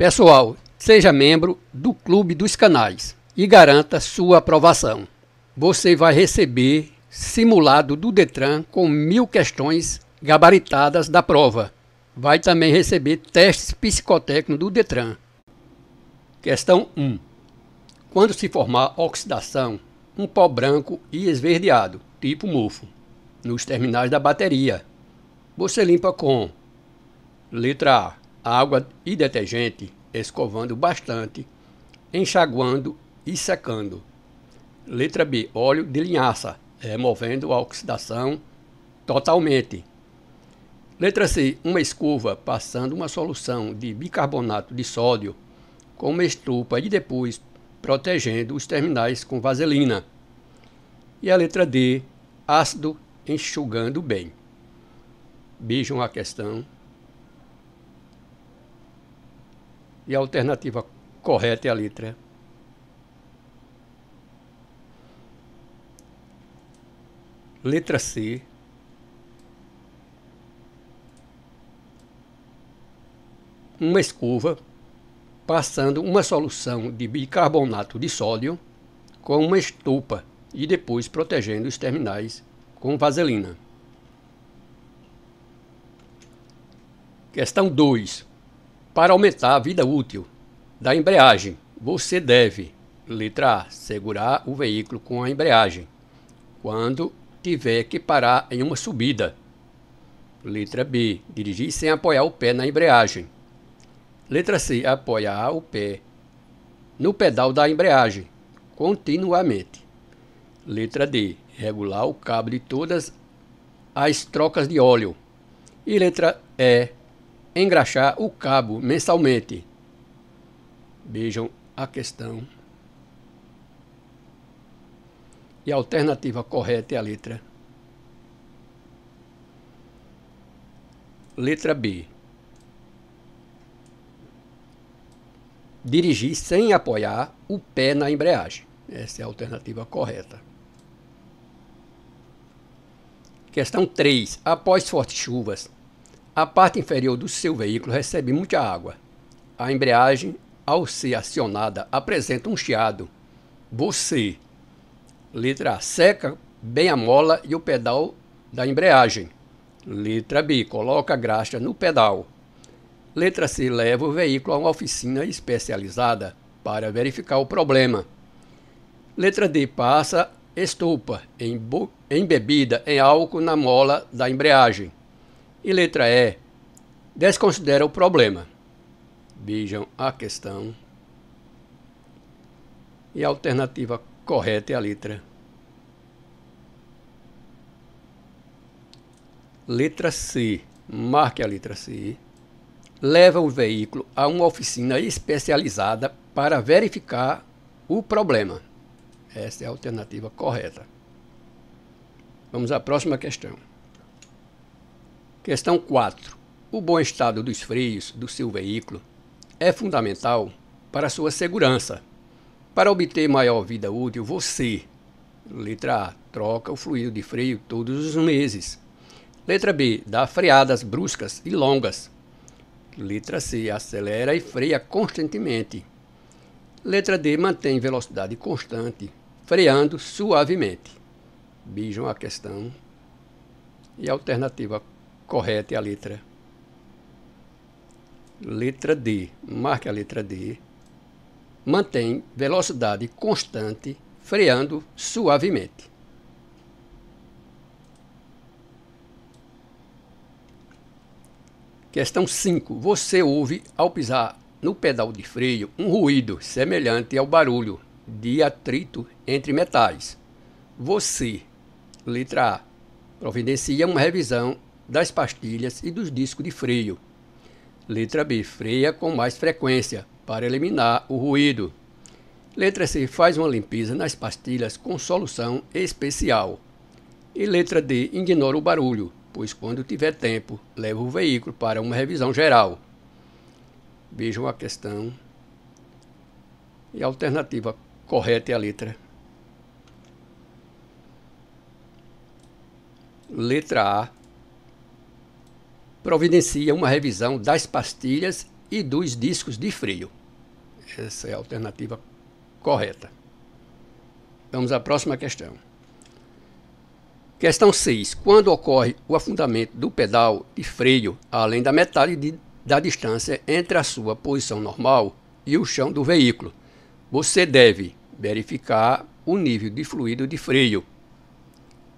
Pessoal, seja membro do Clube dos Canais e garanta sua aprovação. Você vai receber simulado do Detran com mil questões gabaritadas da prova. Vai também receber testes psicotécnicos do Detran. Questão 1. Quando se formar oxidação, um pó branco e esverdeado, tipo mofo, nos terminais da bateria, você limpa com letra A água e detergente, escovando bastante, enxaguando e secando. Letra B. Óleo de linhaça, removendo a oxidação totalmente. Letra C. Uma escova passando uma solução de bicarbonato de sódio com uma estupa e depois protegendo os terminais com vaselina. E a letra D. Ácido enxugando bem. Beijam a questão E a alternativa correta é a letra Letra C. Uma escova passando uma solução de bicarbonato de sódio com uma estopa e depois protegendo os terminais com vaselina. Questão 2. Para aumentar a vida útil da embreagem, você deve, letra A, segurar o veículo com a embreagem quando tiver que parar em uma subida. Letra B, dirigir sem apoiar o pé na embreagem. Letra C, apoiar o pé no pedal da embreagem continuamente. Letra D, regular o cabo de todas as trocas de óleo. E letra E, engraxar o cabo mensalmente. Vejam a questão. E a alternativa correta é a letra. Letra B. Dirigir sem apoiar o pé na embreagem. Essa é a alternativa correta. Questão 3. Após fortes chuvas, a parte inferior do seu veículo recebe muita água. A embreagem, ao ser acionada, apresenta um chiado. Você, letra A, seca bem a mola e o pedal da embreagem. Letra B, coloca a graxa no pedal. Letra C, leva o veículo a uma oficina especializada para verificar o problema. Letra D, passa estopa em, em bebida em álcool na mola da embreagem. E letra E desconsidera o problema. Vejam a questão. E a alternativa correta é a letra. Letra C. Marque a letra C. Leva o veículo a uma oficina especializada para verificar o problema. Essa é a alternativa correta. Vamos à próxima questão. Questão 4. O bom estado dos freios do seu veículo é fundamental para a sua segurança. Para obter maior vida útil, você, letra A, troca o fluido de freio todos os meses. Letra B, dá freadas bruscas e longas. Letra C, acelera e freia constantemente. Letra D, mantém velocidade constante, freando suavemente. Bijam a questão e a alternativa correta é a letra. Letra D. Marque a letra D. Mantém velocidade constante, freando suavemente. Questão 5. Você ouve, ao pisar no pedal de freio, um ruído semelhante ao barulho de atrito entre metais. Você, letra A, providencia uma revisão das pastilhas e dos discos de freio. Letra B. Freia com mais frequência para eliminar o ruído. Letra C. Faz uma limpeza nas pastilhas com solução especial. E letra D. Ignora o barulho, pois quando tiver tempo, leva o veículo para uma revisão geral. Vejam a questão. E a alternativa correta é a letra. Letra A providencia uma revisão das pastilhas e dos discos de freio. Essa é a alternativa correta. Vamos à próxima questão. Questão 6. Quando ocorre o afundamento do pedal de freio além da metade de, da distância entre a sua posição normal e o chão do veículo, você deve verificar o nível de fluido de freio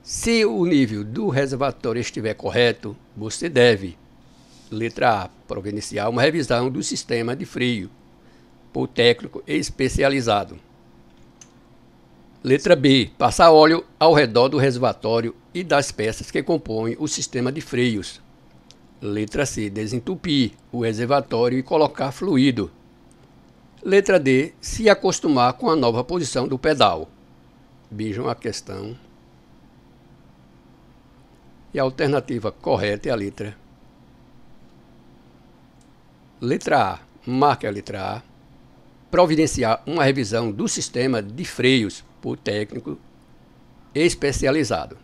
se o nível do reservatório estiver correto, você deve, letra A, providenciar uma revisão do sistema de frio por técnico especializado. Letra B. Passar óleo ao redor do reservatório e das peças que compõem o sistema de freios. Letra C. Desentupir o reservatório e colocar fluido. Letra D. Se acostumar com a nova posição do pedal. Vejam a questão e a alternativa correta é a letra. Letra A. Marque a letra A. Providenciar uma revisão do sistema de freios por técnico especializado.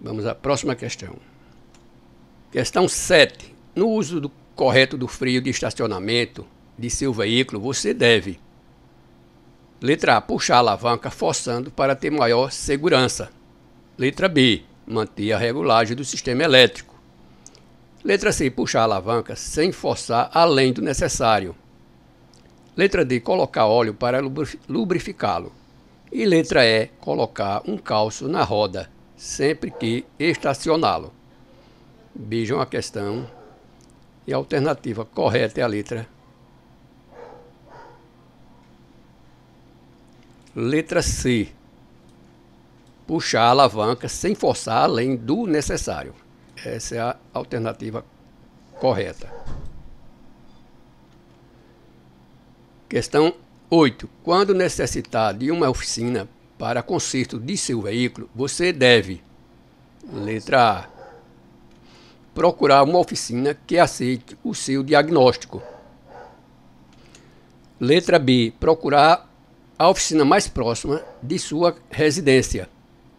Vamos à próxima questão. Questão 7. No uso do correto do freio de estacionamento de seu veículo, você deve Letra A. Puxar a alavanca forçando para ter maior segurança. Letra B. Manter a regulagem do sistema elétrico. Letra C. Puxar a alavanca sem forçar além do necessário. Letra D. Colocar óleo para lubrificá-lo. E letra E. Colocar um calço na roda sempre que estacioná-lo. Vejam a questão. E a alternativa correta é a letra Letra C puxar a alavanca sem forçar além do necessário. Essa é a alternativa correta. Questão 8. Quando necessitar de uma oficina para conserto de seu veículo, você deve: letra A. Procurar uma oficina que aceite o seu diagnóstico. Letra B. Procurar a oficina mais próxima de sua residência.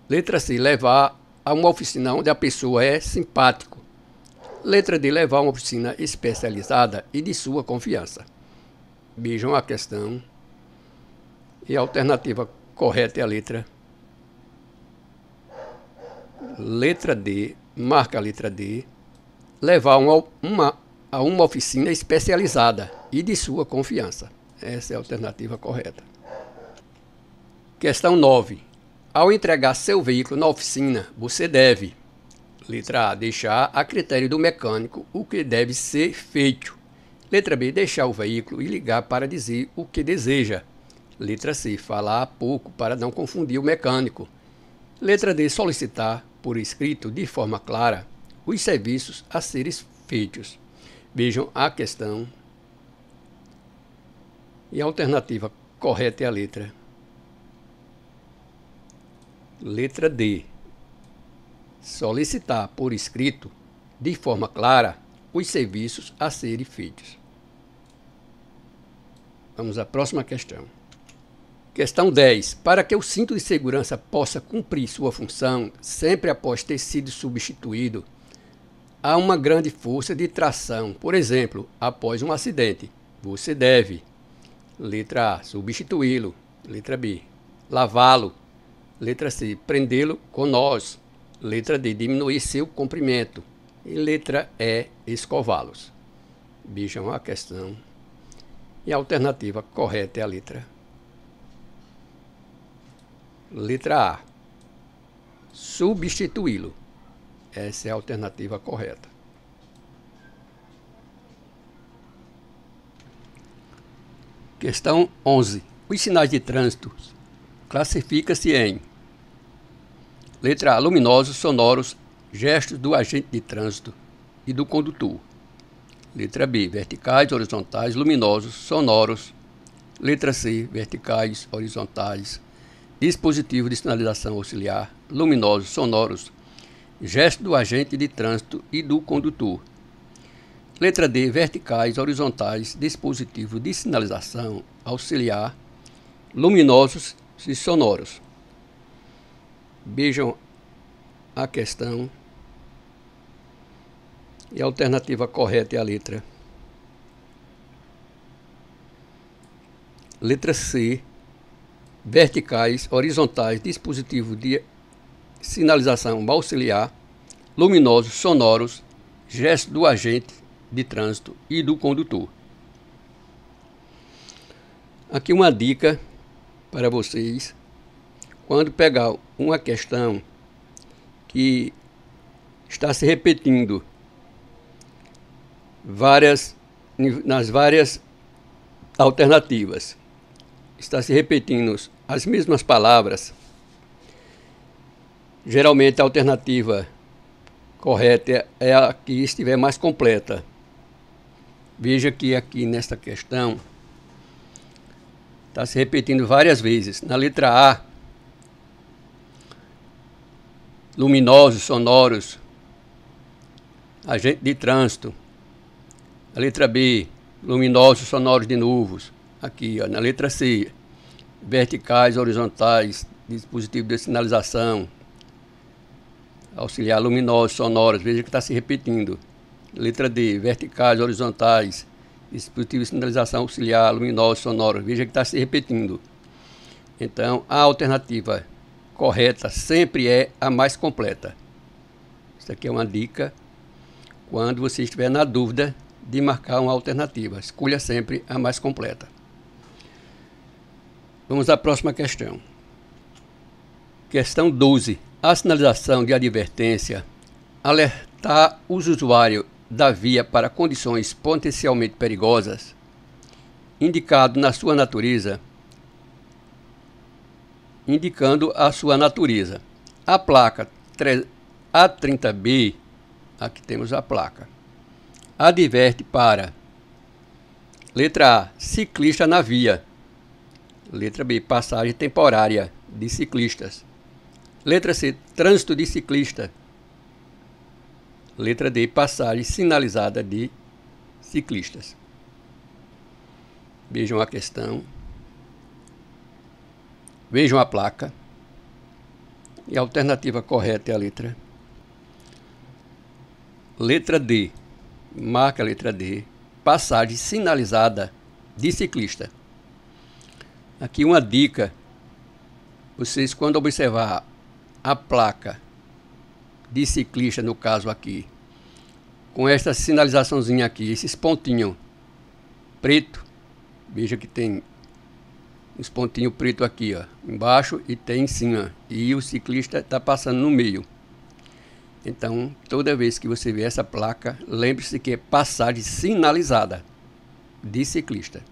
Letra C, levar a uma oficina onde a pessoa é simpático. Letra D, levar a uma oficina especializada e de sua confiança. Vejam a questão. E a alternativa correta é a letra. Letra D, marca a letra D. Levar uma, uma, a uma oficina especializada e de sua confiança. Essa é a alternativa correta. Questão 9. Ao entregar seu veículo na oficina, você deve, letra A, deixar a critério do mecânico o que deve ser feito. Letra B, deixar o veículo e ligar para dizer o que deseja. Letra C, falar pouco para não confundir o mecânico. Letra D, solicitar por escrito de forma clara os serviços a serem feitos. Vejam a questão e a alternativa correta é a letra Letra D. Solicitar por escrito, de forma clara, os serviços a serem feitos. Vamos à próxima questão. Questão 10. Para que o cinto de segurança possa cumprir sua função, sempre após ter sido substituído, há uma grande força de tração. Por exemplo, após um acidente, você deve: letra A, substituí-lo, letra B, lavá-lo, Letra C. Prendê-lo com nós. Letra D. Diminuir seu comprimento. E letra E. Escová-los. Vejam é a questão. E a alternativa correta é a letra. Letra A. Substituí-lo. Essa é a alternativa correta. Questão 11. Os sinais de trânsito classifica-se em letra A, luminosos, sonoros, gestos do agente de trânsito e do condutor. Letra B, verticais, horizontais, luminosos, sonoros. Letra C, verticais, horizontais, dispositivo de sinalização auxiliar, luminosos, sonoros, gesto do agente de trânsito e do condutor. Letra D, verticais, horizontais, dispositivo de sinalização auxiliar, luminosos e sonoros. Vejam a questão e a alternativa correta é a letra. Letra C. Verticais, horizontais, dispositivo de sinalização auxiliar, luminosos, sonoros, gesto do agente de trânsito e do condutor. Aqui uma dica para vocês quando pegar uma questão que está se repetindo várias nas várias alternativas. Está se repetindo as mesmas palavras. Geralmente a alternativa correta é a que estiver mais completa. Veja que aqui nesta questão Está se repetindo várias vezes. Na letra A, luminosos, sonoros, agente de trânsito. A letra B, luminosos, sonoros de nuvens. Aqui, ó, na letra C, verticais, horizontais, dispositivo de sinalização, auxiliar luminosos, sonoros. Veja que está se repetindo. Letra D, verticais, horizontais, dispositivo de sinalização auxiliar, luminosa, sonora. Veja que está se repetindo. Então, a alternativa correta sempre é a mais completa. Isso aqui é uma dica. Quando você estiver na dúvida de marcar uma alternativa, escolha sempre a mais completa. Vamos à próxima questão. Questão 12. A sinalização de advertência alertar os usuários da via para condições potencialmente perigosas, indicado na sua natureza, indicando a sua natureza. A placa A30B, aqui temos a placa, adverte para letra A, ciclista na via. Letra B, passagem temporária de ciclistas. Letra C, trânsito de ciclista. Letra D, passagem sinalizada de ciclistas. Vejam a questão. Vejam a placa. E a alternativa correta é a letra. Letra D. Marca a letra D. Passagem sinalizada de ciclista. Aqui uma dica. Vocês quando observar a placa de ciclista, no caso aqui, com esta sinalizaçãozinha aqui, esses pontinhos preto, veja que tem uns pontinhos preto aqui, ó, embaixo e tem em cima, e o ciclista está passando no meio. Então, toda vez que você vê essa placa, lembre-se que é passagem sinalizada de ciclista.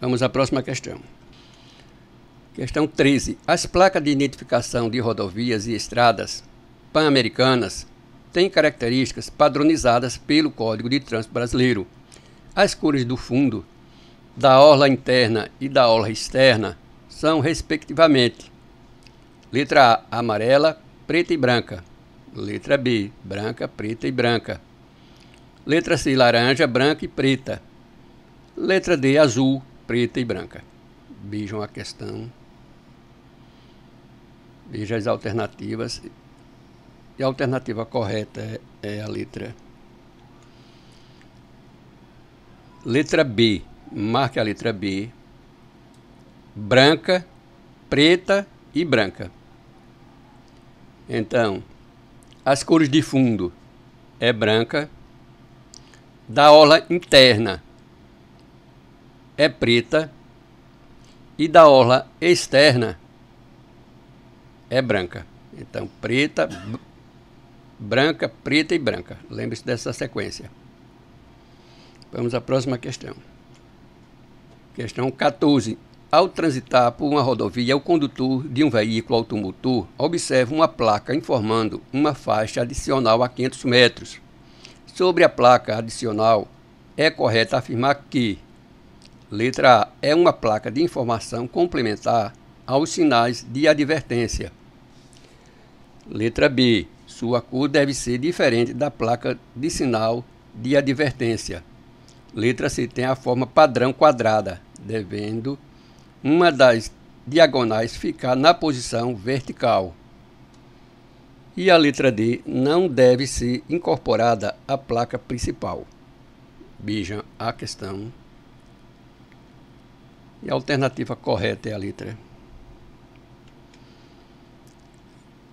Vamos à próxima questão. Questão 13. As placas de identificação de rodovias e estradas pan-americanas têm características padronizadas pelo Código de Trânsito Brasileiro. As cores do fundo, da orla interna e da orla externa são, respectivamente, letra A, amarela, preta e branca. Letra B, branca, preta e branca. Letra C, laranja, branca e preta. Letra D, azul, preta e branca. Vejam a questão Veja as alternativas. E a alternativa correta é, é a letra. Letra B. Marque a letra B. Branca, preta e branca. Então, as cores de fundo é branca. Da orla interna é preta. E da orla externa é branca. Então, preta, branca, preta e branca. Lembre-se dessa sequência. Vamos à próxima questão. Questão 14. Ao transitar por uma rodovia, o condutor de um veículo automotor observa uma placa informando uma faixa adicional a 500 metros. Sobre a placa adicional, é correto afirmar que letra A é uma placa de informação complementar aos sinais de advertência. Letra B. Sua cor deve ser diferente da placa de sinal de advertência. Letra C tem a forma padrão quadrada, devendo uma das diagonais ficar na posição vertical. E a letra D não deve ser incorporada à placa principal. Vejam a questão. E a alternativa correta é a letra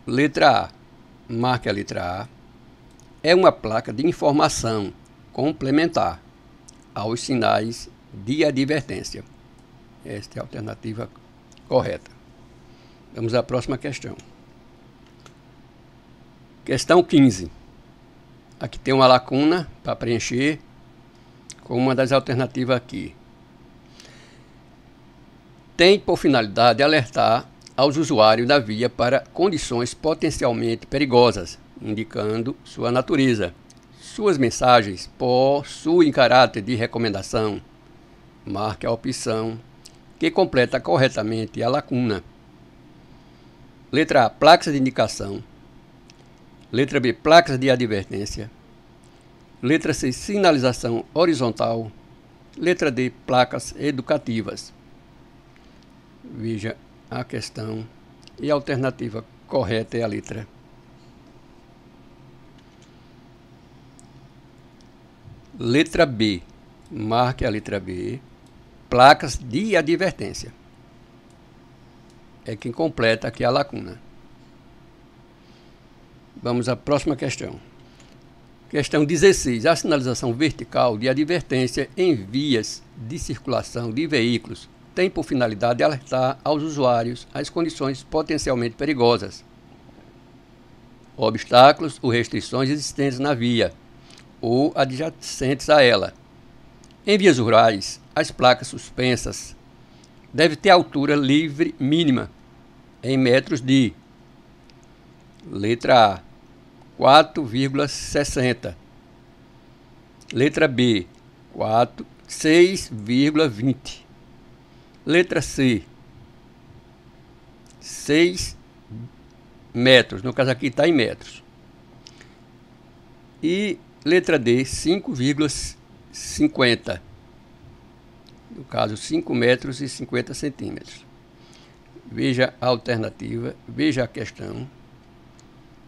Letra A. Marque a letra A. É uma placa de informação complementar aos sinais de advertência. Esta é a alternativa correta. Vamos à próxima questão. Questão 15. Aqui tem uma lacuna para preencher com uma das alternativas aqui. Tem por finalidade alertar aos usuários da via para condições potencialmente perigosas, indicando sua natureza. Suas mensagens possuem caráter de recomendação. Marque a opção que completa corretamente a lacuna. Letra A, placas de indicação. Letra B, placas de advertência. Letra C, sinalização horizontal. Letra D, placas educativas. Veja a questão e a alternativa correta é a letra. Letra B. Marque a letra B. Placas de advertência. É quem completa aqui a lacuna. Vamos à próxima questão. Questão 16. A sinalização vertical de advertência em vias de circulação de veículos tem por finalidade alertar aos usuários às condições potencialmente perigosas, obstáculos ou restrições existentes na via ou adjacentes a ela. Em vias rurais, as placas suspensas devem ter altura livre mínima em metros de letra A 4,60, letra B 4 6,20 Letra C, 6 metros. No caso aqui está em metros. E letra D, 5,50. No caso, 5 metros e 50 centímetros. Veja a alternativa, veja a questão.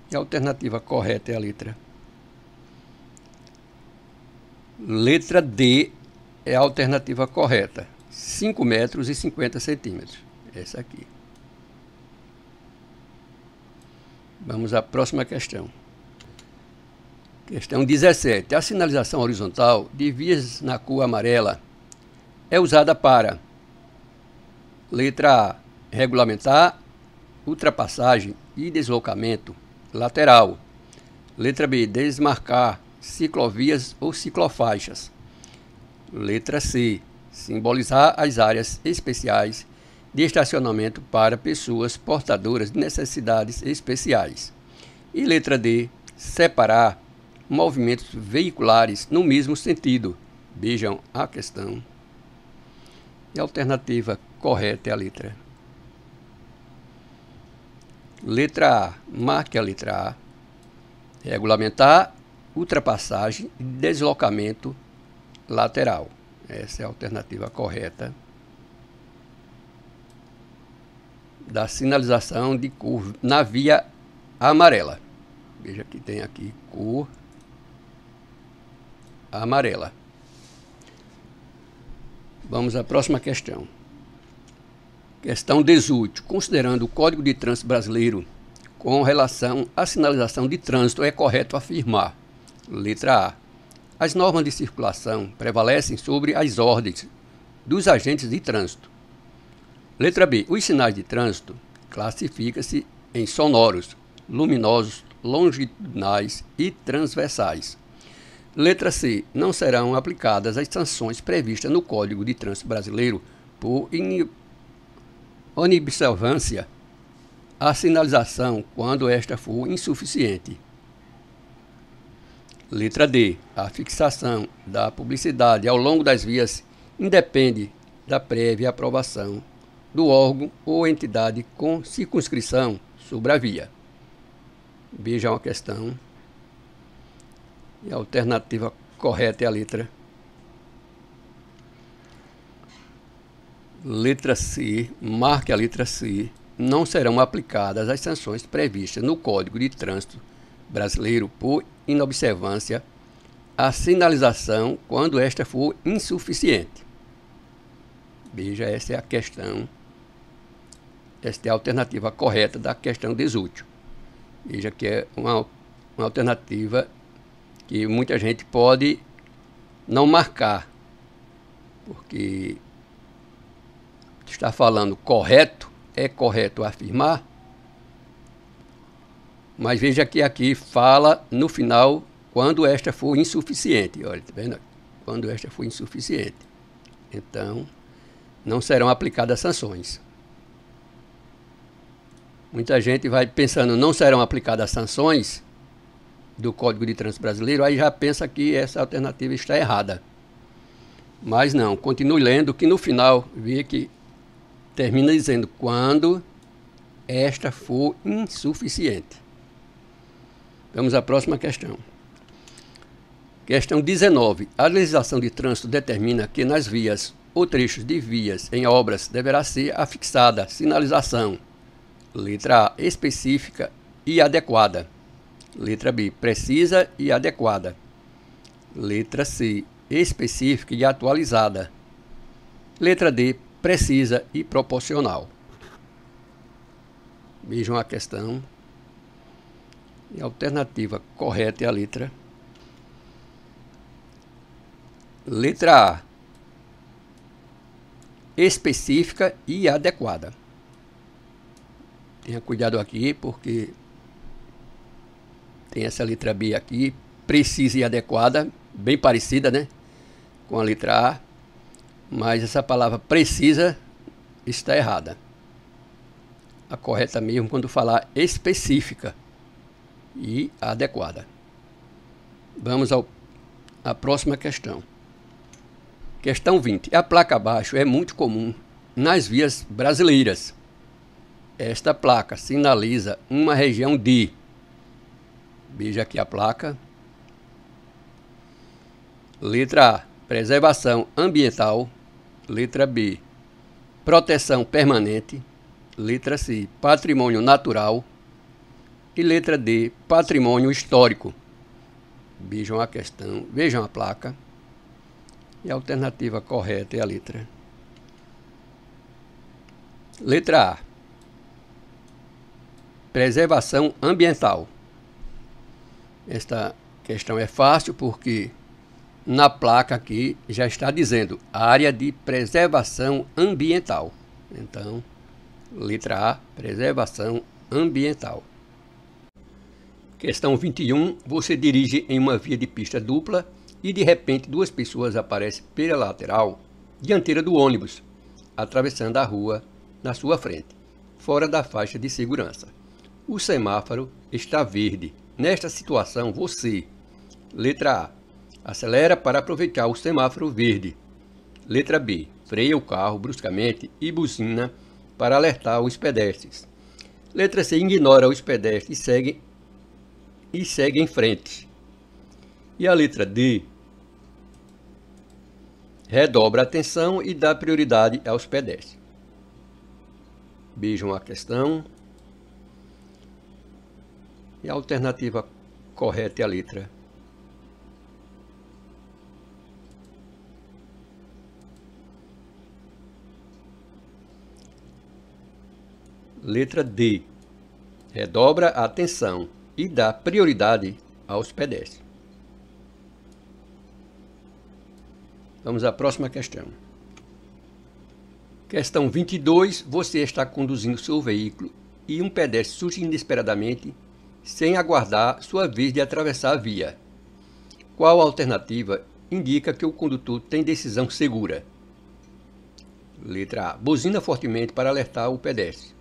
E a alternativa correta é a letra. Letra D é a alternativa correta. 5 metros e 50 centímetros. Essa aqui. Vamos à próxima questão. Questão 17. A sinalização horizontal de vias na cor amarela é usada para letra A, regulamentar ultrapassagem e deslocamento lateral. Letra B, desmarcar ciclovias ou ciclofaixas. Letra C, simbolizar as áreas especiais de estacionamento para pessoas portadoras de necessidades especiais. E letra D, separar movimentos veiculares no mesmo sentido. Vejam a questão. E a alternativa correta é a letra. Letra A. Marque a letra A. Regulamentar ultrapassagem e deslocamento lateral. Essa é a alternativa correta da sinalização de cor na via amarela. Veja que tem aqui cor amarela. Vamos à próxima questão. Questão 18. Considerando o Código de Trânsito Brasileiro com relação à sinalização de trânsito, é correto afirmar: letra A as normas de circulação prevalecem sobre as ordens dos agentes de trânsito. Letra B. Os sinais de trânsito classificam-se em sonoros, luminosos, longitudinais e transversais. Letra C. Não serão aplicadas as sanções previstas no Código de Trânsito Brasileiro por inobservância à sinalização quando esta for insuficiente. Letra D. A fixação da publicidade ao longo das vias independe da prévia aprovação do órgão ou entidade com circunscrição sobre a via. Veja uma questão. E a alternativa correta é a letra. Letra C. Marque a letra C. Não serão aplicadas as sanções previstas no Código de Trânsito Brasileiro por inobservância à sinalização quando esta for insuficiente. Veja, essa é a questão, esta é a alternativa correta da questão desútil. Veja que é uma, uma alternativa que muita gente pode não marcar, porque está falando correto, é correto afirmar, mas veja que aqui fala no final quando esta for insuficiente. Olha, tá vendo? Quando esta for insuficiente. Então, não serão aplicadas sanções. Muita gente vai pensando, não serão aplicadas sanções do Código de Trânsito Brasileiro, aí já pensa que essa alternativa está errada. Mas não, continue lendo que no final vi que termina dizendo quando esta for insuficiente. Vamos à próxima questão. Questão 19. A legislação de trânsito determina que nas vias ou trechos de vias em obras deverá ser afixada sinalização, letra A, específica e adequada. Letra B, precisa e adequada. Letra C, específica e atualizada. Letra D, precisa e proporcional. Vejam a questão e a alternativa correta é a letra. Letra A. Específica e adequada. Tenha cuidado aqui, porque tem essa letra B aqui, precisa e adequada, bem parecida, né? Com a letra A, mas essa palavra precisa está errada. A correta mesmo quando falar específica e adequada. Vamos ao, à próxima questão. Questão 20. A placa abaixo é muito comum nas vias brasileiras. Esta placa sinaliza uma região de. Veja aqui a placa. Letra A. Preservação ambiental. Letra B. Proteção permanente. Letra C. Patrimônio natural. E letra D, patrimônio histórico. Vejam a questão, vejam a placa. E a alternativa correta é a letra. Letra A. Preservação ambiental. Esta questão é fácil porque na placa aqui já está dizendo área de preservação ambiental. Então, letra A, preservação ambiental. Questão 21. Você dirige em uma via de pista dupla e de repente duas pessoas aparecem pela lateral dianteira do ônibus, atravessando a rua na sua frente, fora da faixa de segurança. O semáforo está verde. Nesta situação, você, letra A, acelera para aproveitar o semáforo verde. Letra B, freia o carro bruscamente e buzina para alertar os pedestres. Letra C, ignora os pedestres e segue e segue em frente. E a letra D redobra a atenção e dá prioridade aos pedestres. vejam a questão. E a alternativa correta é a letra Letra D. Redobra a atenção e dá prioridade aos pedestres. Vamos à próxima questão. Questão 22. Você está conduzindo seu veículo e um pedestre surge inesperadamente sem aguardar sua vez de atravessar a via. Qual alternativa indica que o condutor tem decisão segura? Letra A. Buzina fortemente para alertar o pedestre.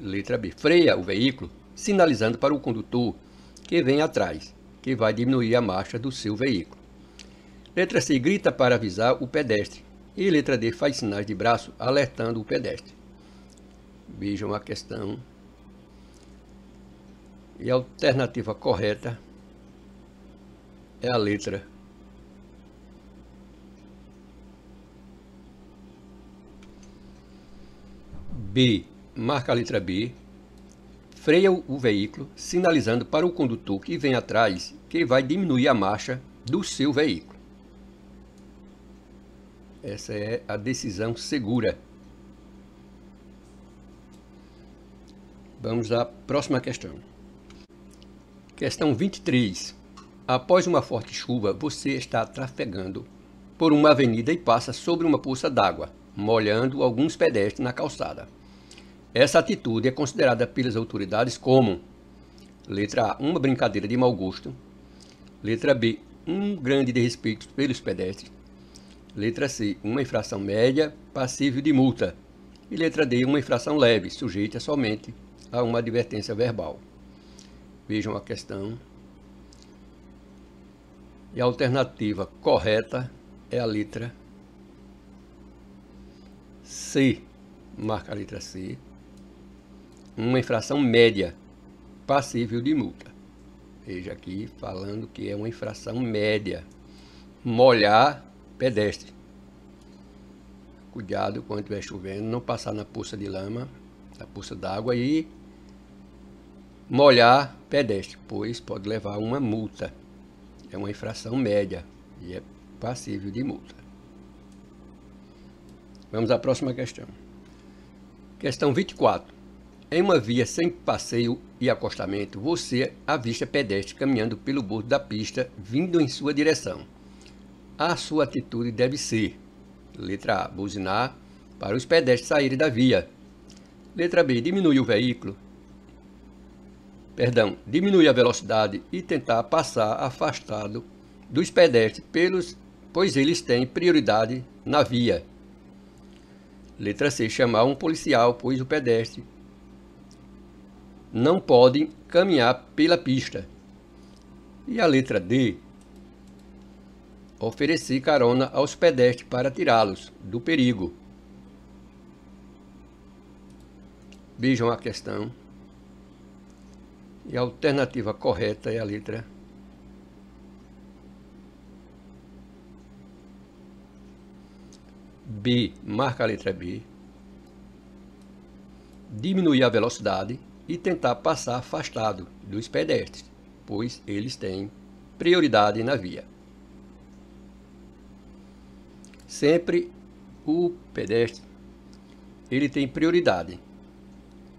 Letra B. Freia o veículo, sinalizando para o condutor que vem atrás, que vai diminuir a marcha do seu veículo. Letra C grita para avisar o pedestre. E letra D faz sinais de braço alertando o pedestre. Vejam a questão. E a alternativa correta é a letra B. Marca a letra B freia o veículo, sinalizando para o condutor que vem atrás que vai diminuir a marcha do seu veículo. Essa é a decisão segura. Vamos à próxima questão. Questão 23. Após uma forte chuva, você está trafegando por uma avenida e passa sobre uma poça d'água, molhando alguns pedestres na calçada. Essa atitude é considerada pelas autoridades como letra A, uma brincadeira de mau gosto, letra B, um grande desrespeito pelos pedestres, letra C, uma infração média passível de multa e letra D, uma infração leve, sujeita somente a uma advertência verbal. Vejam a questão. E a alternativa correta é a letra C. Marca a letra C uma infração média passível de multa. Veja aqui falando que é uma infração média. Molhar pedestre. Cuidado quando estiver chovendo, não passar na poça de lama, na poça d'água e molhar pedestre, pois pode levar uma multa. É uma infração média e é passível de multa. Vamos à próxima questão. Questão 24. Em uma via sem passeio e acostamento, você avista pedestre caminhando pelo bordo da pista, vindo em sua direção. A sua atitude deve ser: letra A, buzinar para os pedestres saírem da via. Letra B, diminuir o veículo. Perdão, diminuir a velocidade e tentar passar afastado dos pedestres pelos pois eles têm prioridade na via. Letra C, chamar um policial, pois o pedestre não podem caminhar pela pista. E a letra D. Oferecer carona aos pedestres para tirá-los do perigo. Vejam a questão. E a alternativa correta é a letra B. Marca a letra B. Diminuir a velocidade e tentar passar afastado dos pedestres, pois eles têm prioridade na via. Sempre o pedestre ele tem prioridade.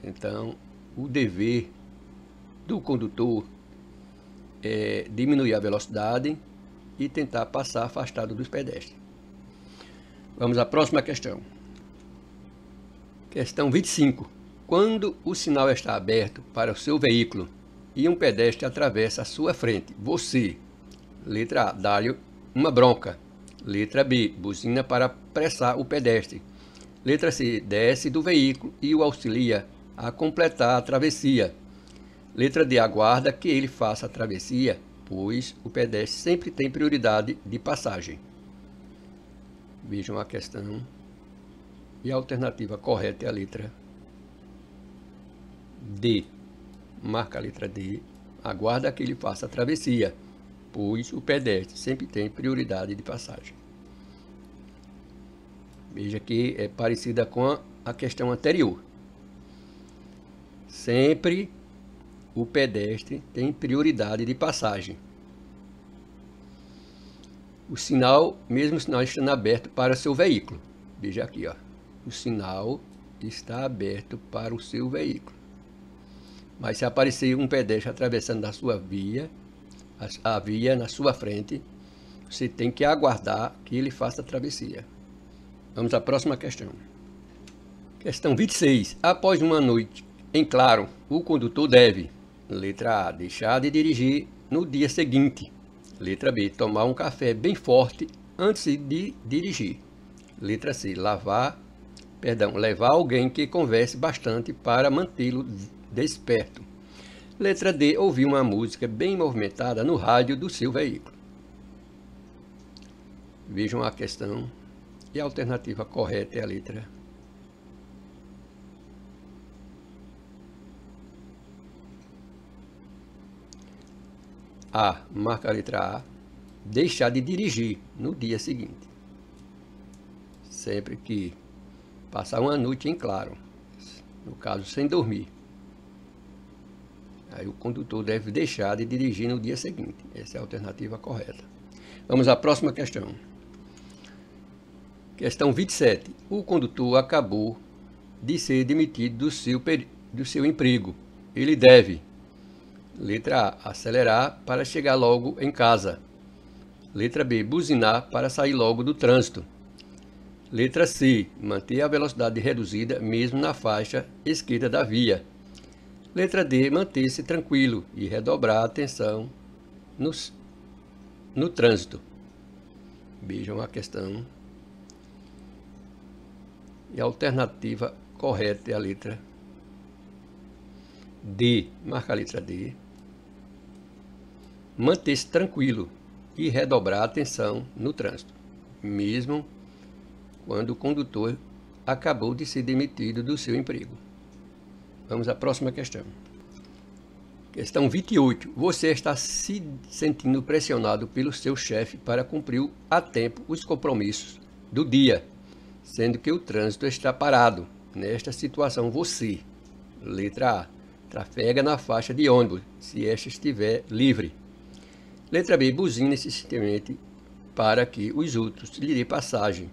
Então, o dever do condutor é diminuir a velocidade e tentar passar afastado dos pedestres. Vamos à próxima questão. Questão 25. Quando o sinal está aberto para o seu veículo e um pedestre atravessa a sua frente, você, letra A, dá-lhe uma bronca. Letra B, buzina para apressar o pedestre. Letra C, desce do veículo e o auxilia a completar a travessia. Letra D, aguarda que ele faça a travessia, pois o pedestre sempre tem prioridade de passagem. Vejam a questão. E a alternativa correta é a letra D. Marca a letra D. Aguarda que ele faça a travessia, pois o pedestre sempre tem prioridade de passagem. Veja que é parecida com a questão anterior. Sempre o pedestre tem prioridade de passagem. O sinal, mesmo o sinal estando aberto para seu veículo. Veja aqui, ó. O sinal está aberto para o seu veículo. Mas se aparecer um pedestre atravessando a sua via, a, a via na sua frente, você tem que aguardar que ele faça a travessia. Vamos à próxima questão. Questão 26. Após uma noite em claro, o condutor deve, letra A, deixar de dirigir no dia seguinte. Letra B, tomar um café bem forte antes de dirigir. Letra C, lavar, perdão, levar alguém que converse bastante para mantê-lo Desperto. Letra D, ouvir uma música bem movimentada no rádio do seu veículo. Vejam a questão e a alternativa correta é a letra A, marca a letra A, deixar de dirigir no dia seguinte. Sempre que passar uma noite em claro, no caso sem dormir. Aí o condutor deve deixar de dirigir no dia seguinte. Essa é a alternativa correta. Vamos à próxima questão. Questão 27. O condutor acabou de ser demitido do seu, do seu emprego. Ele deve, letra A, acelerar para chegar logo em casa. Letra B, buzinar para sair logo do trânsito. Letra C, manter a velocidade reduzida mesmo na faixa esquerda da via. Letra D, manter-se tranquilo e redobrar a atenção nos, no trânsito. Vejam a questão. E a alternativa correta é a letra D. Marca a letra D. Manter-se tranquilo e redobrar a atenção no trânsito, mesmo quando o condutor acabou de ser demitido do seu emprego. Vamos à próxima questão. Questão 28. Você está se sentindo pressionado pelo seu chefe para cumprir a tempo os compromissos do dia, sendo que o trânsito está parado. Nesta situação, você, letra A, trafega na faixa de ônibus, se esta estiver livre. Letra B, buzina insistentemente para que os outros lhe dê passagem.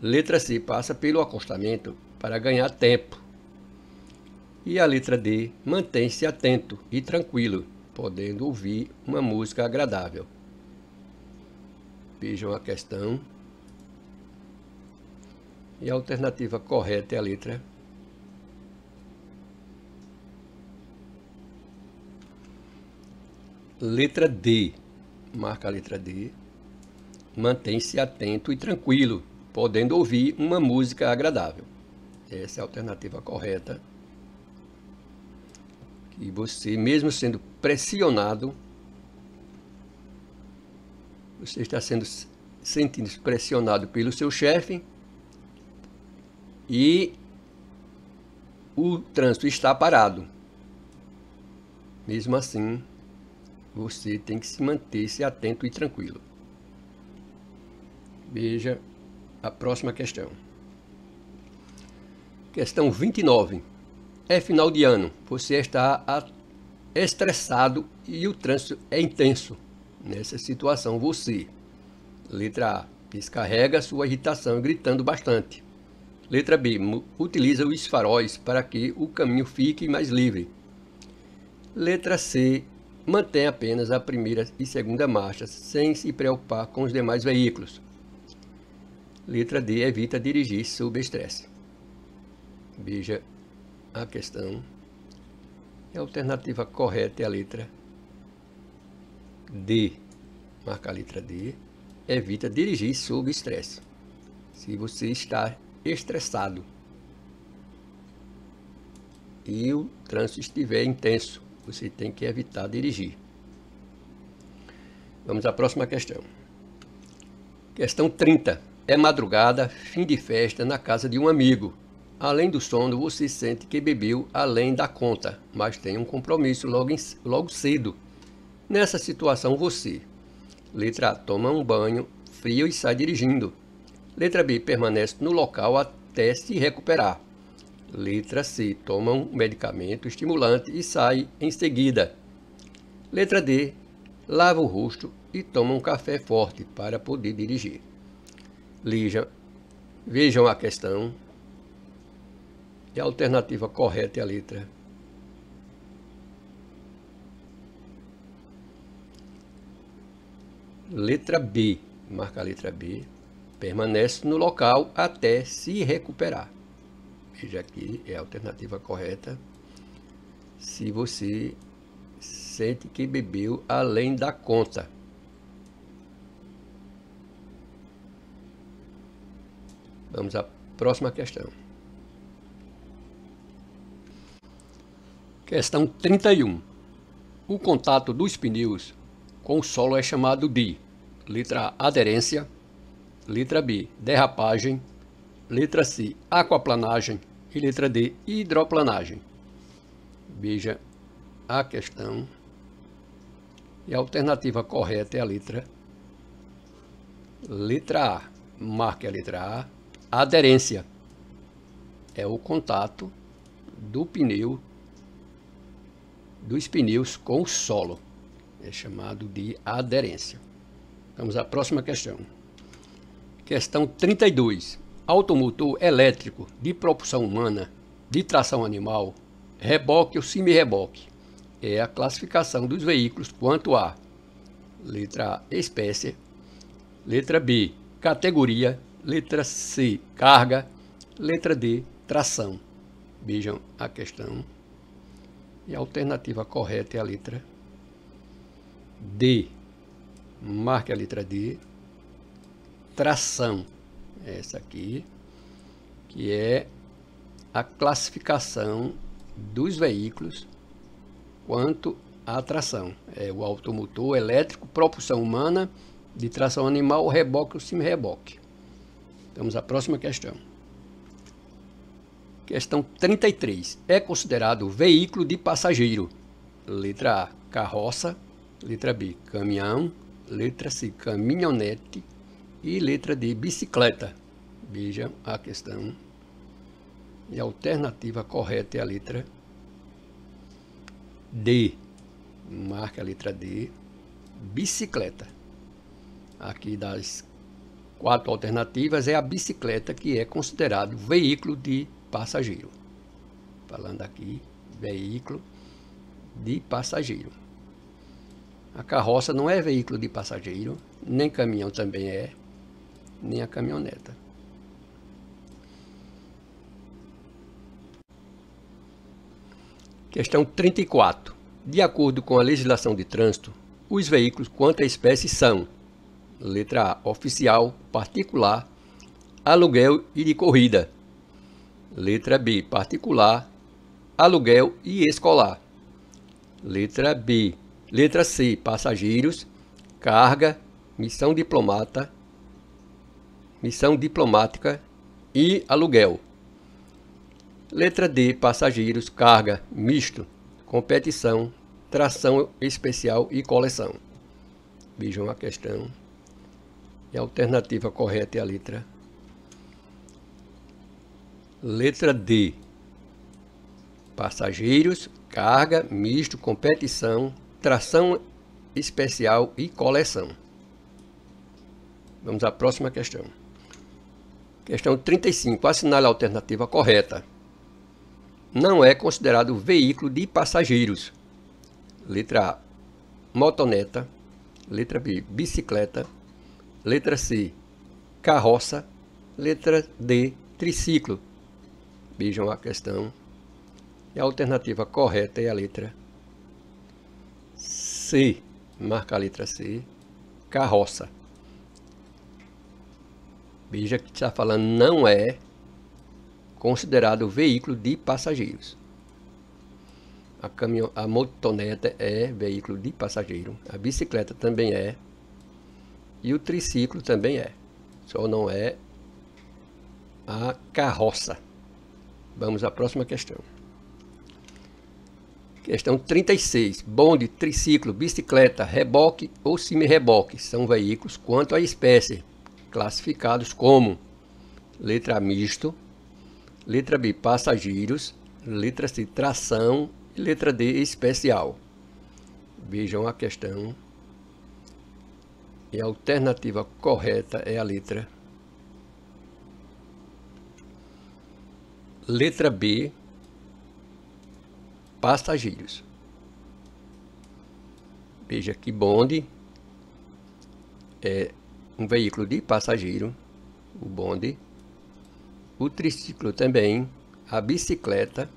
Letra C, passa pelo acostamento para ganhar tempo. E a letra D, mantém-se atento e tranquilo, podendo ouvir uma música agradável. Vejam a questão. E a alternativa correta é a letra Letra D. Marca a letra D. Mantém-se atento e tranquilo, podendo ouvir uma música agradável. Essa é a alternativa correta. E você, mesmo sendo pressionado, você está sendo sentindo -se pressionado pelo seu chefe e o trânsito está parado. Mesmo assim, você tem que se manter se atento e tranquilo. Veja a próxima questão. Questão 29. É final de ano, você está estressado e o trânsito é intenso. Nessa situação, você, letra A, descarrega sua irritação gritando bastante. Letra B, utiliza os faróis para que o caminho fique mais livre. Letra C, mantém apenas a primeira e segunda marcha, sem se preocupar com os demais veículos. Letra D, evita dirigir sob estresse. Veja a questão. é a alternativa correta é a letra D. Marca a letra D. Evita dirigir sob estresse. Se você está estressado e o trânsito estiver intenso, você tem que evitar dirigir. Vamos à próxima questão. Questão 30. É madrugada, fim de festa na casa de um amigo Além do sono, você sente que bebeu além da conta, mas tem um compromisso logo, em, logo cedo. Nessa situação, você. Letra A. Toma um banho frio e sai dirigindo. Letra B. Permanece no local até se recuperar. Letra C. Toma um medicamento estimulante e sai em seguida. Letra D. Lava o rosto e toma um café forte para poder dirigir. Lija, vejam a questão e é a alternativa correta é a letra letra B, marca a letra B, permanece no local até se recuperar. Veja aqui, é a alternativa correta se você sente que bebeu além da conta. Vamos à próxima questão. Questão 31. O contato dos pneus com o solo é chamado de letra A, aderência, letra B, derrapagem, letra C, aquaplanagem e letra D, hidroplanagem. Veja a questão. E a alternativa correta é a letra letra A. Marque a letra A. Aderência é o contato do pneu dos pneus com o solo. É chamado de aderência. Vamos à próxima questão. Questão 32. Automotor elétrico de propulsão humana, de tração animal, reboque ou semi-reboque. É a classificação dos veículos quanto a letra A, espécie, letra B, categoria, letra C, carga, letra D, tração. Vejam a questão e a alternativa correta é a letra D. Marque a letra D. Tração. É essa aqui, que é a classificação dos veículos quanto à tração. É o automotor elétrico, propulsão humana, de tração animal, reboque ou semi-reboque. Vamos à próxima questão. Questão 33. É considerado veículo de passageiro? Letra A, carroça. Letra B, caminhão. Letra C, caminhonete. E letra D, bicicleta. Veja a questão. E a alternativa correta é a letra D. Marca a letra D, bicicleta. Aqui das quatro alternativas é a bicicleta que é considerado veículo de passageiro. Falando aqui, veículo de passageiro. A carroça não é veículo de passageiro, nem caminhão também é, nem a caminhoneta. Questão 34. De acordo com a legislação de trânsito, os veículos quanto à espécie são: letra A, oficial, particular, aluguel e de corrida. Letra B, particular, aluguel e escolar. Letra B. Letra C, passageiros, carga, missão diplomata, missão diplomática e aluguel. Letra D, passageiros, carga, misto, competição, tração especial e coleção. Vejam a questão. E a alternativa correta é a letra Letra D. Passageiros, carga, misto, competição, tração especial e coleção. Vamos à próxima questão. Questão 35. Assinale a alternativa correta. Não é considerado veículo de passageiros. Letra A. Motoneta. Letra B. Bicicleta. Letra C. Carroça. Letra D. Triciclo vejam a questão. E a alternativa correta é a letra C. Marca a letra C. Carroça. Veja que está falando não é considerado veículo de passageiros. A, caminhão, a motoneta é veículo de passageiro. A bicicleta também é. E o triciclo também é. Só não é a carroça. Vamos à próxima questão. Questão 36. Bonde, triciclo, bicicleta, reboque ou semi-reboque são veículos quanto à espécie, classificados como letra A misto, letra B passageiros, letra C tração e letra D especial. Vejam a questão. E a alternativa correta é a letra Letra B, passageiros. Veja que bonde é um veículo de passageiro, o bonde, o triciclo também, a bicicleta,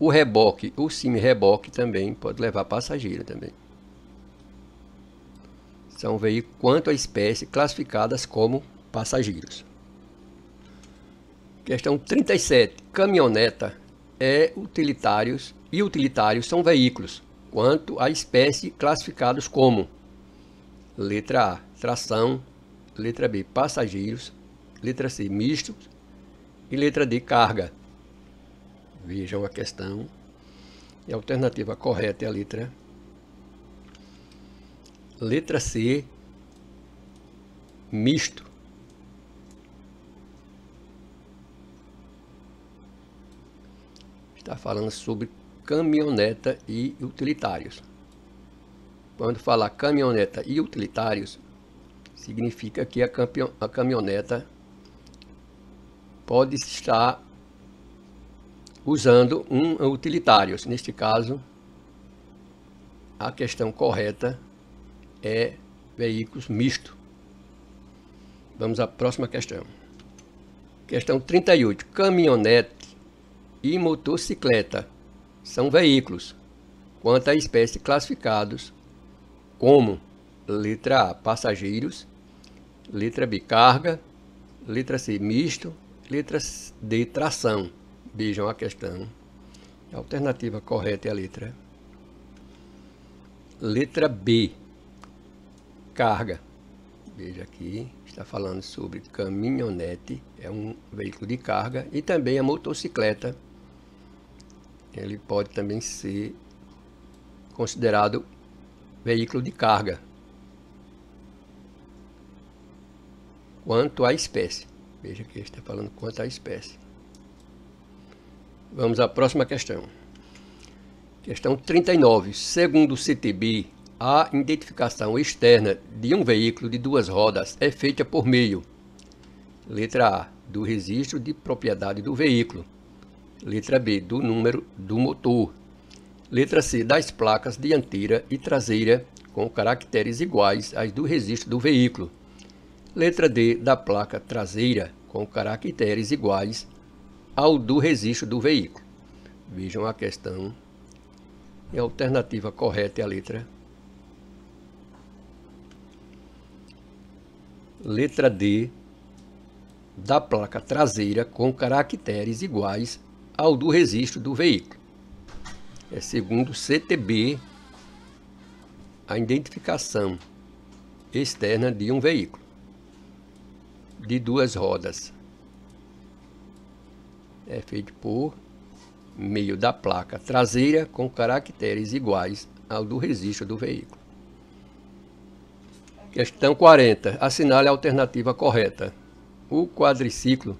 o reboque, o semi-reboque também pode levar passageiro também. São veículos quanto à espécie classificadas como passageiros. Questão 37. Caminhoneta é utilitários e utilitários são veículos, quanto à espécie classificados como letra A, tração, letra B, passageiros, letra C, mistos e letra D, carga. Vejam a questão. E a alternativa correta é a letra letra C, misto. está falando sobre caminhoneta e utilitários. Quando falar caminhoneta e utilitários, significa que a, a caminhoneta pode estar usando um utilitário. Neste caso, a questão correta é veículos misto. Vamos à próxima questão. Questão 38. Caminhonete e motocicleta são veículos, quanto à espécie classificados como letra A, passageiros, letra B, carga, letra C, misto, letra D, tração. Vejam a questão. A alternativa correta é a letra Letra B, carga. Veja aqui, está falando sobre caminhonete, é um veículo de carga, e também a motocicleta, ele pode também ser considerado veículo de carga. Quanto à espécie. Veja que está falando quanto à espécie. Vamos à próxima questão. Questão 39. Segundo o CTB, a identificação externa de um veículo de duas rodas é feita por meio, letra A, do registro de propriedade do veículo, Letra B, do número do motor. Letra C, das placas dianteira e traseira com caracteres iguais às do registro do veículo. Letra D, da placa traseira com caracteres iguais ao do registro do veículo. Vejam a questão. E é a alternativa correta é a letra letra D da placa traseira com caracteres iguais ao do registro do veículo. É segundo o CTB a identificação externa de um veículo de duas rodas. É feito por meio da placa traseira com caracteres iguais ao do registro do veículo. Questão 40. Assinale a alternativa correta. O quadriciclo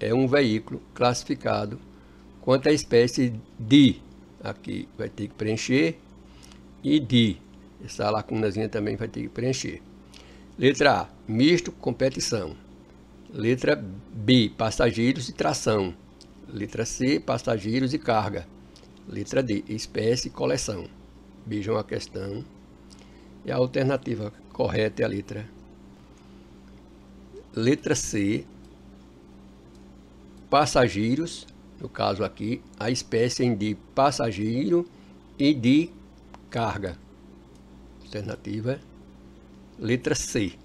é um veículo classificado quanto à espécie de. Aqui vai ter que preencher. E de. Essa lacunazinha também vai ter que preencher. Letra A, misto, competição. Letra B, passageiros e tração. Letra C, passageiros e carga. Letra D, espécie e coleção. Vejam a questão. E a alternativa correta é a letra. Letra C, passageiros, no caso aqui, a espécie de passageiro e de carga. Alternativa letra C.